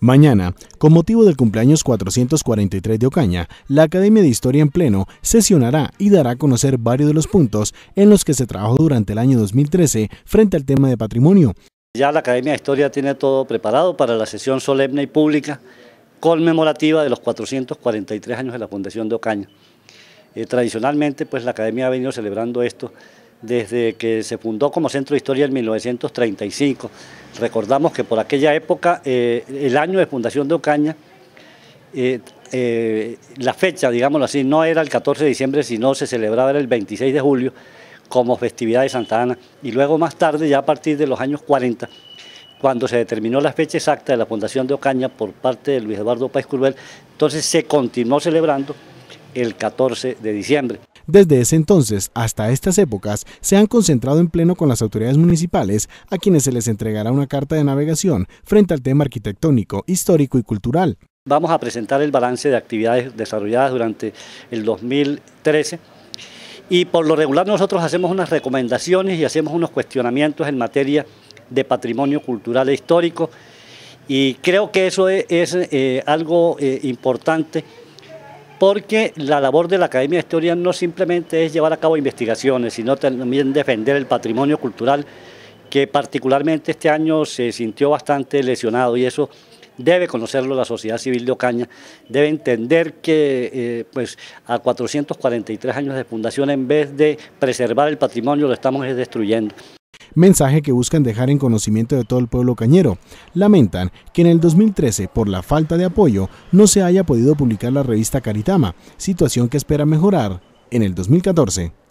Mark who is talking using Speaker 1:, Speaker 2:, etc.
Speaker 1: Mañana, con motivo del cumpleaños 443 de Ocaña, la Academia de Historia en Pleno sesionará y dará a conocer varios de los puntos en los que se trabajó durante el año 2013 frente al tema de patrimonio.
Speaker 2: Ya la Academia de Historia tiene todo preparado para la sesión solemne y pública conmemorativa de los 443 años de la Fundación de Ocaña. Eh, tradicionalmente, pues la Academia ha venido celebrando esto desde que se fundó como Centro de Historia en 1935. Recordamos que por aquella época, eh, el año de fundación de Ocaña, eh, eh, la fecha, digámoslo así, no era el 14 de diciembre, sino se celebraba el 26 de julio como festividad de Santa Ana. Y luego más tarde, ya a partir de los años 40, cuando se determinó la fecha exacta de la fundación de Ocaña por parte de Luis Eduardo Páez Curbel, entonces se continuó celebrando el 14 de diciembre.
Speaker 1: Desde ese entonces hasta estas épocas se han concentrado en pleno con las autoridades municipales a quienes se les entregará una carta de navegación frente al tema arquitectónico, histórico y cultural.
Speaker 2: Vamos a presentar el balance de actividades desarrolladas durante el 2013 y por lo regular nosotros hacemos unas recomendaciones y hacemos unos cuestionamientos en materia de patrimonio cultural e histórico y creo que eso es, eh, algo eh, importante porque la labor de la Academia de Historia no simplemente es llevar a cabo investigaciones, sino también defender el patrimonio cultural que particularmente este año se sintió bastante lesionado y eso debe conocerlo la sociedad civil de Ocaña, debe entender que eh, pues a 443 años de fundación en vez de preservar el patrimonio lo estamos destruyendo
Speaker 1: mensaje que buscan dejar en conocimiento de todo el pueblo cañero. Lamentan que en el 2013, por la falta de apoyo, no se haya podido publicar la revista Caritama, situación que espera mejorar en el 2014.